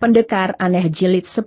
Pendekar Aneh Jilid 10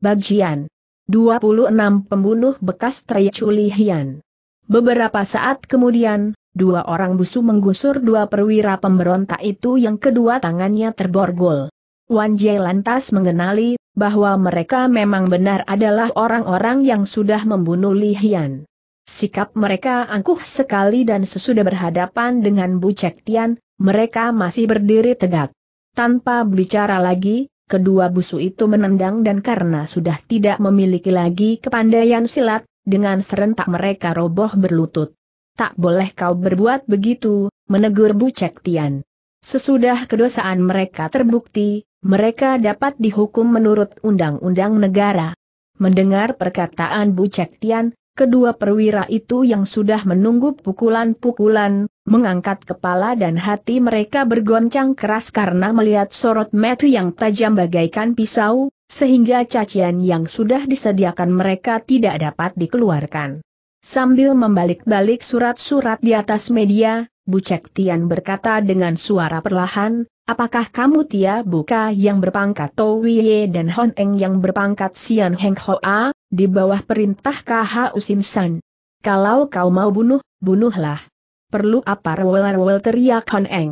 Bagian 26 Pembunuh Bekas Trey Chulihian Beberapa saat kemudian, dua orang busu menggusur dua perwira pemberontak itu yang kedua tangannya terborgol. Wan Jie lantas mengenali, bahwa mereka memang benar adalah orang-orang yang sudah membunuh Li Hian. Sikap mereka angkuh sekali dan sesudah berhadapan dengan Bu Cek Tian, mereka masih berdiri tegak. Tanpa bicara lagi, kedua busu itu menendang dan karena sudah tidak memiliki lagi kepandaian silat, dengan serentak mereka roboh berlutut. Tak boleh kau berbuat begitu, menegur Cek Tian. Sesudah kedosaan mereka terbukti, mereka dapat dihukum menurut undang-undang negara. Mendengar perkataan Cek Tian, Kedua perwira itu yang sudah menunggu pukulan-pukulan, mengangkat kepala dan hati mereka bergoncang keras karena melihat sorot metu yang tajam bagaikan pisau, sehingga cacian yang sudah disediakan mereka tidak dapat dikeluarkan. Sambil membalik-balik surat-surat di atas media, Bucek Tian berkata dengan suara perlahan, Apakah kamu Tia Buka yang berpangkat To dan Hon Eng yang berpangkat Sian Heng Hoa? di bawah perintah KH Usinsan. Kalau kau mau bunuh, bunuhlah. Perlu apa rewel-rewel teriak Hon Eng.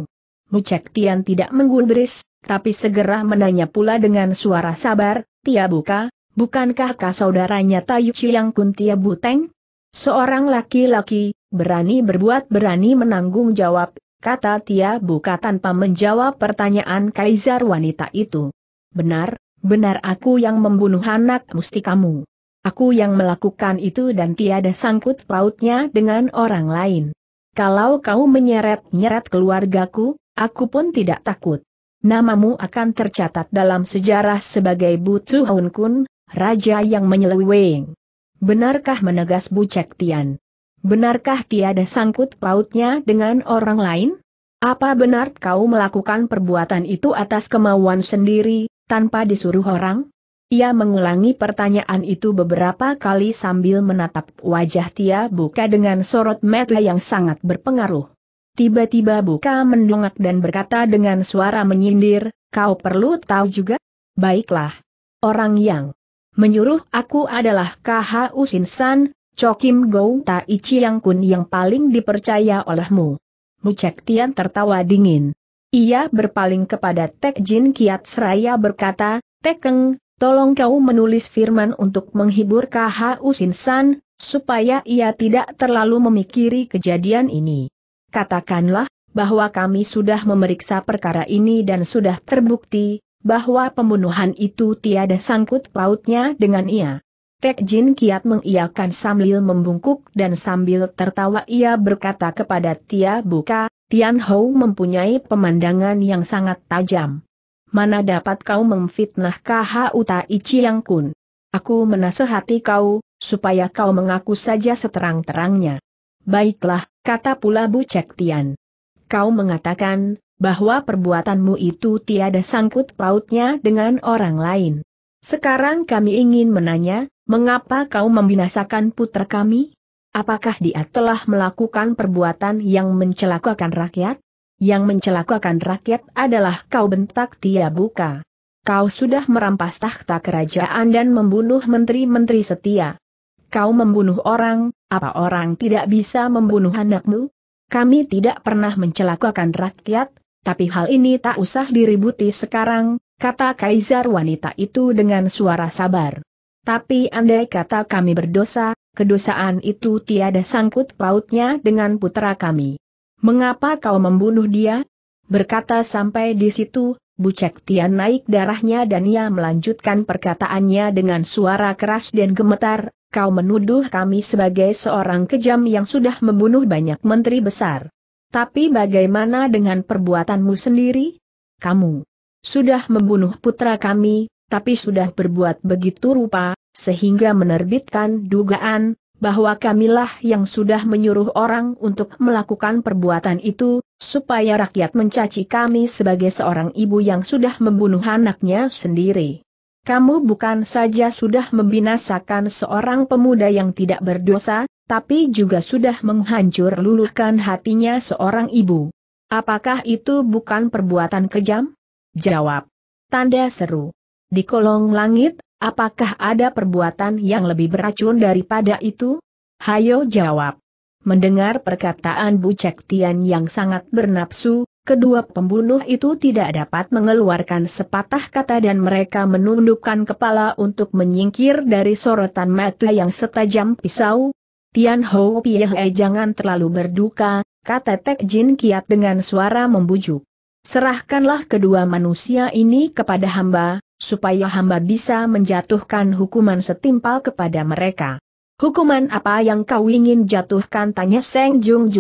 Mucek Tian tidak menggulbris, tapi segera menanya pula dengan suara sabar, Tia Buka, bukankah kah saudaranya Tayu Chiang Kun Tia Buteng? Seorang laki-laki, berani berbuat berani menanggung jawab, kata Tia Buka tanpa menjawab pertanyaan kaisar wanita itu. Benar, benar aku yang membunuh anak musti kamu. Aku yang melakukan itu dan tiada sangkut pautnya dengan orang lain. Kalau kau menyeret-nyeret keluargaku, aku pun tidak takut. Namamu akan tercatat dalam sejarah sebagai Butu Hunkun, Kun, raja yang menyeleweng. Benarkah menegas Bu Cek Tian? Benarkah tiada sangkut pautnya dengan orang lain? Apa benar kau melakukan perbuatan itu atas kemauan sendiri, tanpa disuruh orang? Ia mengulangi pertanyaan itu beberapa kali sambil menatap wajah Tia Buka dengan sorot mata yang sangat berpengaruh. Tiba-tiba Buka mendongak dan berkata dengan suara menyindir, kau perlu tahu juga? Baiklah. Orang yang menyuruh aku adalah Usin Usinsan, Chokim Gou Taichi Yang Kun yang paling dipercaya olehmu. Mucek Tian tertawa dingin. Ia berpaling kepada Tek Jin Kiat Seraya berkata, Tekeng, tolong kau menulis firman untuk menghibur Usin San, supaya ia tidak terlalu memikiri kejadian ini. Katakanlah, bahwa kami sudah memeriksa perkara ini dan sudah terbukti, bahwa pembunuhan itu tiada sangkut pautnya dengan ia. Tek Jin kiat mengiakan sambil membungkuk dan sambil tertawa ia berkata kepada Tia Buka, Tian Hou mempunyai pemandangan yang sangat tajam mana dapat kau memfitnah KHU Tai Chiang Kun. Aku menasehati kau, supaya kau mengaku saja seterang-terangnya. Baiklah, kata pula Bu Cek Tian. Kau mengatakan, bahwa perbuatanmu itu tiada sangkut pautnya dengan orang lain. Sekarang kami ingin menanya, mengapa kau membinasakan putra kami? Apakah dia telah melakukan perbuatan yang mencelakakan rakyat? Yang mencelakakan rakyat adalah kau bentak Tia Buka. Kau sudah merampas tahta kerajaan dan membunuh menteri-menteri setia. Kau membunuh orang, apa orang tidak bisa membunuh anakmu? Kami tidak pernah mencelakakan rakyat, tapi hal ini tak usah diributi sekarang, kata kaisar wanita itu dengan suara sabar. Tapi andai kata kami berdosa, kedosaan itu tiada sangkut pautnya dengan putra kami. Mengapa kau membunuh dia? Berkata sampai di situ, Bucek Tian naik darahnya dan ia melanjutkan perkataannya dengan suara keras dan gemetar, kau menuduh kami sebagai seorang kejam yang sudah membunuh banyak menteri besar. Tapi bagaimana dengan perbuatanmu sendiri? Kamu sudah membunuh putra kami, tapi sudah berbuat begitu rupa, sehingga menerbitkan dugaan, bahwa kamilah yang sudah menyuruh orang untuk melakukan perbuatan itu, supaya rakyat mencaci kami sebagai seorang ibu yang sudah membunuh anaknya sendiri. Kamu bukan saja sudah membinasakan seorang pemuda yang tidak berdosa, tapi juga sudah menghancur luluhkan hatinya seorang ibu. Apakah itu bukan perbuatan kejam? Jawab. Tanda seru. Di kolong langit, Apakah ada perbuatan yang lebih beracun daripada itu? Hayo jawab. Mendengar perkataan Bu Cek Tian yang sangat bernapsu, kedua pembunuh itu tidak dapat mengeluarkan sepatah kata dan mereka menundukkan kepala untuk menyingkir dari sorotan mata yang setajam pisau. Tian Ho Pie jangan terlalu berduka, kata Tek Jin Kiat dengan suara membujuk. Serahkanlah kedua manusia ini kepada hamba, supaya hamba bisa menjatuhkan hukuman setimpal kepada mereka. Hukuman apa yang kau ingin jatuhkan tanya Seng Jung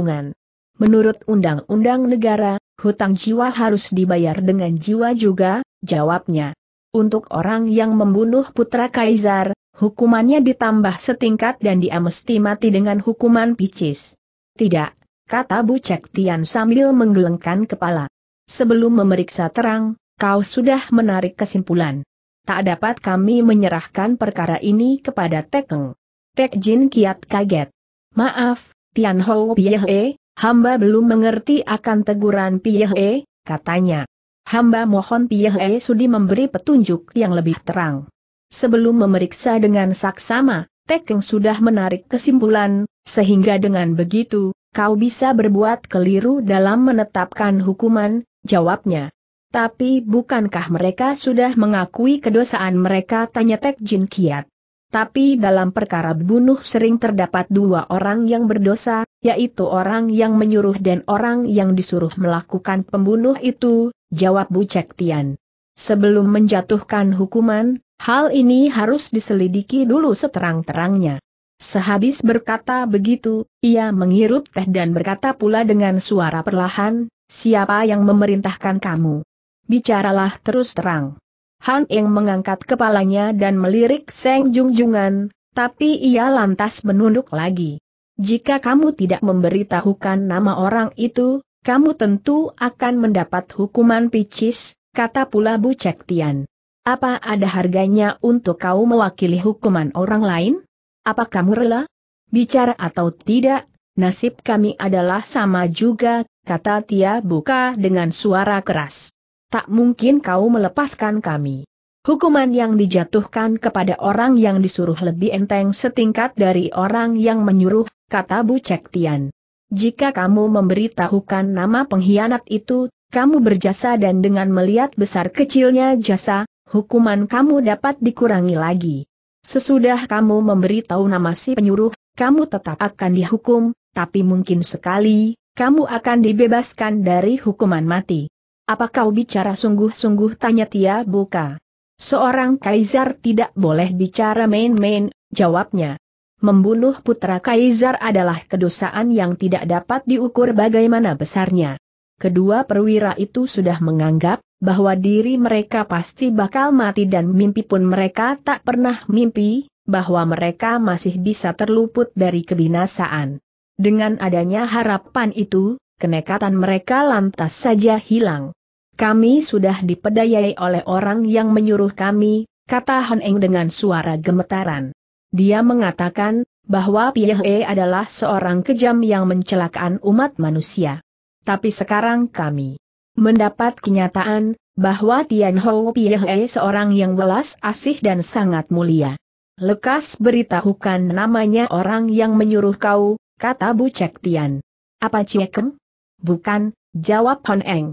Menurut undang-undang negara, hutang jiwa harus dibayar dengan jiwa juga, jawabnya. Untuk orang yang membunuh putra kaisar, hukumannya ditambah setingkat dan dia mesti mati dengan hukuman picis. Tidak, kata Cek Tian sambil menggelengkan kepala. Sebelum memeriksa terang, kau sudah menarik kesimpulan. Tak dapat kami menyerahkan perkara ini kepada Tekeng. Tek Jin kiat kaget. Maaf, Tian Hou Piehe, hamba belum mengerti akan teguran Piehe, katanya. Hamba mohon Piehe sudi memberi petunjuk yang lebih terang. Sebelum memeriksa dengan saksama, Tekeng sudah menarik kesimpulan, sehingga dengan begitu, kau bisa berbuat keliru dalam menetapkan hukuman, jawabnya. Tapi bukankah mereka sudah mengakui kedosaan mereka tanya Tek Jin Kiat. Tapi dalam perkara bunuh sering terdapat dua orang yang berdosa, yaitu orang yang menyuruh dan orang yang disuruh melakukan pembunuh itu, jawab Bu Cek Tian. Sebelum menjatuhkan hukuman, hal ini harus diselidiki dulu seterang-terangnya. Sehabis berkata begitu, ia menghirup teh dan berkata pula dengan suara perlahan, siapa yang memerintahkan kamu? bicaralah terus terang. Han Eng mengangkat kepalanya dan melirik Seng Jungjungan, tapi ia lantas menunduk lagi. Jika kamu tidak memberitahukan nama orang itu, kamu tentu akan mendapat hukuman picis, kata pula Bu Cek Tian. Apa ada harganya untuk kau mewakili hukuman orang lain? Apa kamu rela? Bicara atau tidak, nasib kami adalah sama juga, kata Tia Buka dengan suara keras tak mungkin kau melepaskan kami. Hukuman yang dijatuhkan kepada orang yang disuruh lebih enteng setingkat dari orang yang menyuruh, kata Bu Cektian. Jika kamu memberitahukan nama pengkhianat itu, kamu berjasa dan dengan melihat besar kecilnya jasa, hukuman kamu dapat dikurangi lagi. Sesudah kamu memberitahu nama si penyuruh, kamu tetap akan dihukum, tapi mungkin sekali, kamu akan dibebaskan dari hukuman mati. Apa kau bicara sungguh-sungguh tanya Tia Buka? Seorang kaisar tidak boleh bicara main-main, jawabnya. Membunuh putra kaisar adalah kedosaan yang tidak dapat diukur bagaimana besarnya. Kedua perwira itu sudah menganggap bahwa diri mereka pasti bakal mati dan mimpi pun mereka tak pernah mimpi, bahwa mereka masih bisa terluput dari kebinasaan. Dengan adanya harapan itu, kenekatan mereka lantas saja hilang. Kami sudah dipedayai oleh orang yang menyuruh kami, kata Han Eng dengan suara gemetaran. Dia mengatakan, bahwa Piehe adalah seorang kejam yang mencelakaan umat manusia. Tapi sekarang kami mendapat kenyataan, bahwa Tian Hou Piehe seorang yang welas asih dan sangat mulia. Lekas beritahukan namanya orang yang menyuruh kau, kata Bu Cek Tian. Apa Ciekem? Bukan, jawab Hon Eng.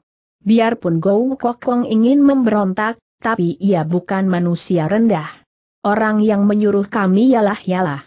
Biarpun Gou Kokong ingin memberontak, tapi ia bukan manusia rendah. Orang yang menyuruh kami ialah ialah.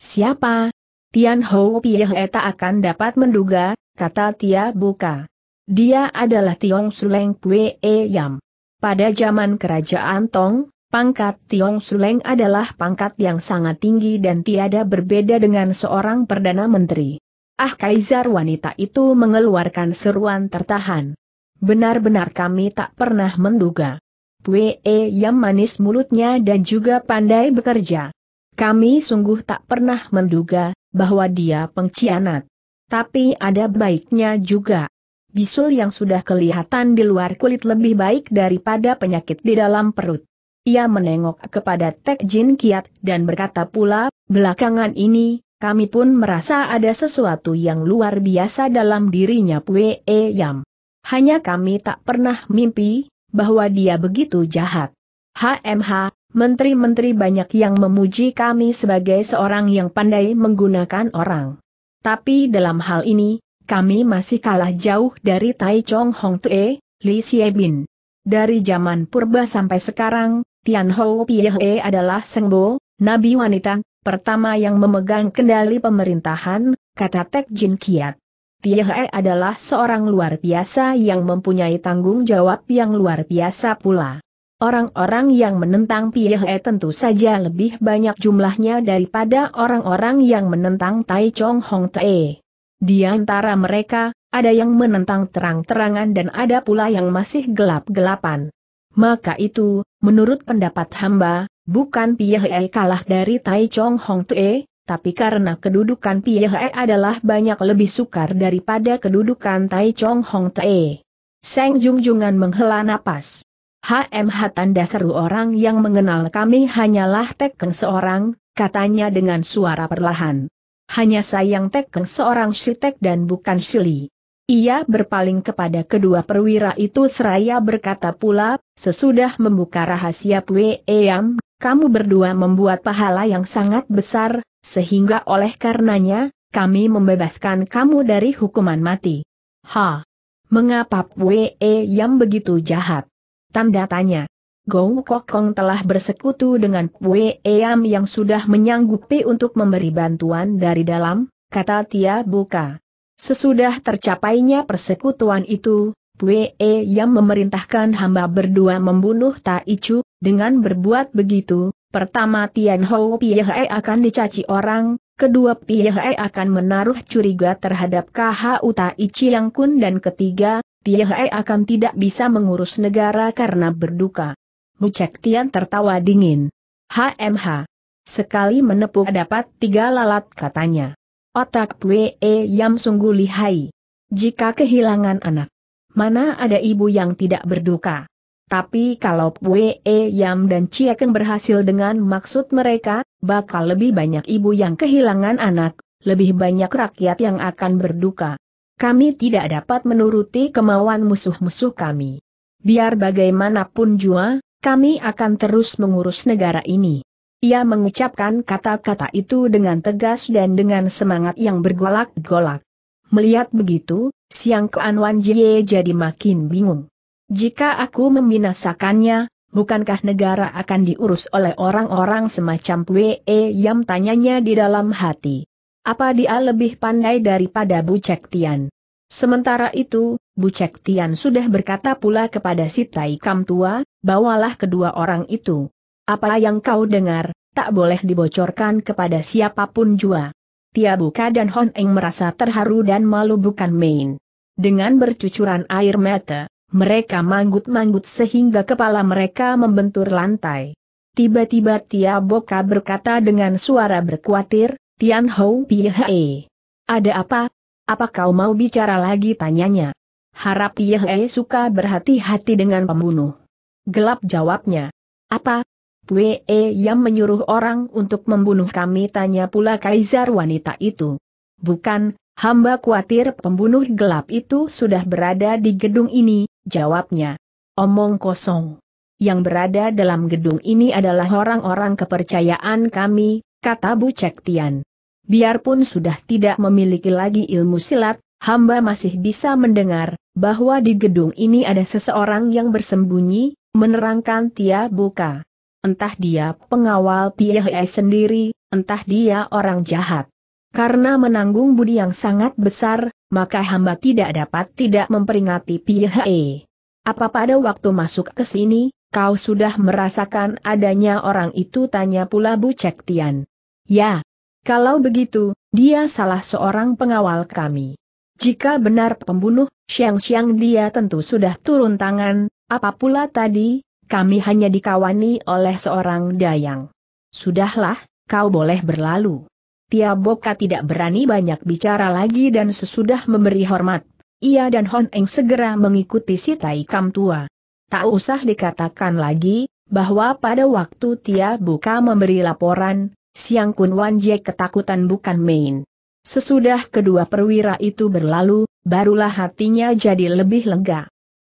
Siapa? Tian Hou Pieh Eta akan dapat menduga, kata Tia Buka. Dia adalah Tiong Suleng Pue E Yam. Pada zaman kerajaan Tong, Pangkat Tiong Suleng adalah pangkat yang sangat tinggi dan tiada berbeda dengan seorang Perdana Menteri. Ah kaisar wanita itu mengeluarkan seruan tertahan. Benar-benar kami tak pernah menduga. Wee eh, yang manis mulutnya dan juga pandai bekerja. Kami sungguh tak pernah menduga bahwa dia pengkhianat. Tapi ada baiknya juga. Bisul yang sudah kelihatan di luar kulit lebih baik daripada penyakit di dalam perut. Ia menengok kepada Tek Jin Kiat dan berkata pula, belakangan ini, kami pun merasa ada sesuatu yang luar biasa dalam dirinya Pue e Yam. Hanya kami tak pernah mimpi, bahwa dia begitu jahat. HMH, menteri-menteri banyak yang memuji kami sebagai seorang yang pandai menggunakan orang. Tapi dalam hal ini, kami masih kalah jauh dari Tai Chong Hong Tue, Li Xiebin. Dari zaman purba sampai sekarang, Tian Hou Piehe adalah Sengbo, Nabi wanita, pertama yang memegang kendali pemerintahan, kata Tek Jin Kiat. Piahe adalah seorang luar biasa yang mempunyai tanggung jawab yang luar biasa pula. Orang-orang yang menentang Piahe tentu saja lebih banyak jumlahnya daripada orang-orang yang menentang Tai Chong Hong Tae. Di antara mereka, ada yang menentang terang-terangan dan ada pula yang masih gelap-gelapan. Maka itu, menurut pendapat hamba, Bukan Pie kalah dari Tai Chong Hong Tue, tapi karena kedudukan Pie adalah banyak lebih sukar daripada kedudukan Tai Chong Hong Tue. Seng Jungjungan menghela napas. HMH tanda seru orang yang mengenal kami hanyalah Tekeng seorang, katanya dengan suara perlahan. Hanya sayang Tekeng seorang Sitek dan bukan Shili. Ia berpaling kepada kedua perwira itu seraya berkata pula, sesudah membuka rahasia Pue Eam kamu berdua membuat pahala yang sangat besar, sehingga oleh karenanya, kami membebaskan kamu dari hukuman mati. Ha! Mengapa Wee yang begitu jahat? Tanda tanya. Gou Kokong telah bersekutu dengan Wee Eam yang sudah menyanggupi untuk memberi bantuan dari dalam, kata Tia Buka. Sesudah tercapainya persekutuan itu, Pue yang memerintahkan hamba berdua membunuh Tai Chu, dengan berbuat begitu, pertama Tian Hou akan dicaci orang, kedua Piehe akan menaruh curiga terhadap KHU Tai Yang Kun dan ketiga, Piehe akan tidak bisa mengurus negara karena berduka. Cek Tian tertawa dingin. HMH. Sekali menepuk dapat tiga lalat katanya. Otak Pue yang sungguh lihai. Jika kehilangan anak Mana ada ibu yang tidak berduka? Tapi kalau Pue e Yam dan Keng berhasil dengan maksud mereka, bakal lebih banyak ibu yang kehilangan anak, lebih banyak rakyat yang akan berduka. Kami tidak dapat menuruti kemauan musuh-musuh kami. Biar bagaimanapun jua, kami akan terus mengurus negara ini. Ia mengucapkan kata-kata itu dengan tegas dan dengan semangat yang bergolak-golak. Melihat begitu, Siang Kuan Wan Jie jadi makin bingung. Jika aku membinasakannya, bukankah negara akan diurus oleh orang-orang semacam Pue Yam tanyanya di dalam hati. Apa dia lebih pandai daripada Bu Cek Tian? Sementara itu, Bu Cek Tian sudah berkata pula kepada si Tai Kam Tua, bawalah kedua orang itu. Apa yang kau dengar, tak boleh dibocorkan kepada siapapun jua. Tia Buka dan Hon Eng merasa terharu dan malu bukan main. Dengan bercucuran air mata, mereka manggut-manggut sehingga kepala mereka membentur lantai. Tiba-tiba Tia Boka berkata dengan suara berkuatir, Tian Hou Piehe. Ada apa? Apa kau mau bicara lagi tanyanya? Harap Piehe suka berhati-hati dengan pembunuh. Gelap jawabnya. Apa? Wee yang menyuruh orang untuk membunuh kami tanya pula kaisar wanita itu. Bukan, hamba khawatir pembunuh gelap itu sudah berada di gedung ini, jawabnya. Omong kosong. Yang berada dalam gedung ini adalah orang-orang kepercayaan kami, kata Bu Cek Biarpun sudah tidak memiliki lagi ilmu silat, hamba masih bisa mendengar, bahwa di gedung ini ada seseorang yang bersembunyi, menerangkan Tia Buka entah dia pengawal Piehei sendiri, entah dia orang jahat. Karena menanggung budi yang sangat besar, maka hamba tidak dapat tidak memperingati Piehei. Apa pada waktu masuk ke sini, kau sudah merasakan adanya orang itu tanya pula Bu Cek Tian. Ya. Kalau begitu, dia salah seorang pengawal kami. Jika benar pembunuh, siang-siang dia tentu sudah turun tangan, apa pula tadi, kami hanya dikawani oleh seorang dayang. Sudahlah, kau boleh berlalu. Tia Boka tidak berani banyak bicara lagi dan sesudah memberi hormat, ia dan Hon Eng segera mengikuti si Tai tua. Tak usah dikatakan lagi, bahwa pada waktu Tia Boka memberi laporan, Siang Kun Wan Jie ketakutan bukan main. Sesudah kedua perwira itu berlalu, barulah hatinya jadi lebih lega.